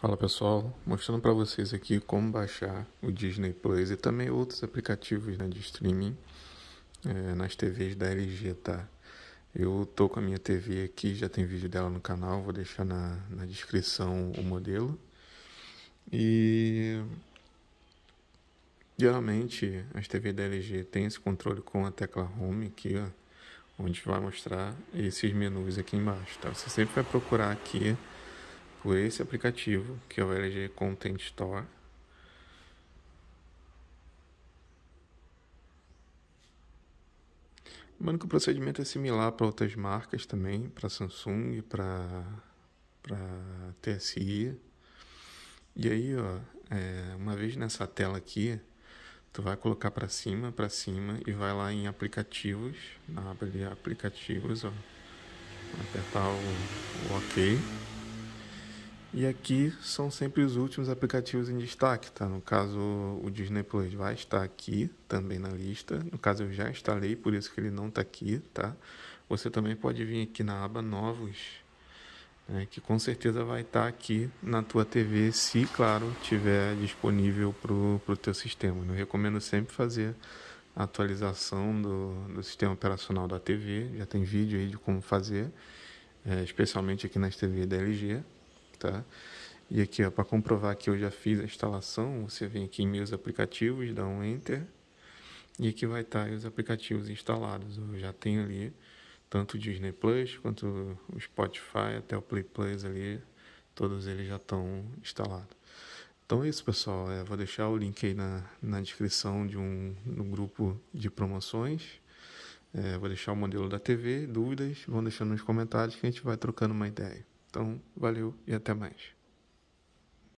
Fala pessoal, mostrando para vocês aqui como baixar o Disney Plus e também outros aplicativos né, de streaming é, nas TVs da LG, tá? Eu tô com a minha TV aqui, já tem vídeo dela no canal, vou deixar na, na descrição o modelo. E geralmente as TVs da LG tem esse controle com a tecla Home aqui, ó, onde vai mostrar esses menus aqui embaixo, tá? Você sempre vai procurar aqui por esse aplicativo, que é o LG Content Store. Lembrando que o procedimento é similar para outras marcas também, para Samsung, para, para TSI. E aí, ó, é, uma vez nessa tela aqui, tu vai colocar para cima, para cima e vai lá em aplicativos, na aba de aplicativos, ó, apertar o, o OK. E aqui são sempre os últimos aplicativos em destaque, tá? No caso, o Disney Plus vai estar aqui também na lista. No caso, eu já instalei, por isso que ele não está aqui, tá? Você também pode vir aqui na aba Novos, né? que com certeza vai estar tá aqui na tua TV, se, claro, tiver disponível para o teu sistema. Eu recomendo sempre fazer a atualização do, do sistema operacional da TV. Já tem vídeo aí de como fazer, é, especialmente aqui nas TVs da LG, tá? E aqui, para comprovar que eu já fiz a instalação, você vem aqui em meus aplicativos, dá um Enter, e aqui vai estar tá os aplicativos instalados. Eu já tenho ali tanto o Disney Plus quanto o Spotify, até o Play Plus ali, todos eles já estão instalados. Então é isso, pessoal. Eu é, vou deixar o link aí na, na descrição de um, no grupo de promoções. É, vou deixar o modelo da TV, dúvidas, vão deixando nos comentários que a gente vai trocando uma ideia. Então, valeu e até mais.